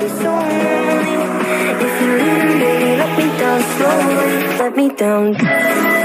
be If you leave me, let me down slowly Let me down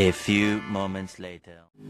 A few moments later.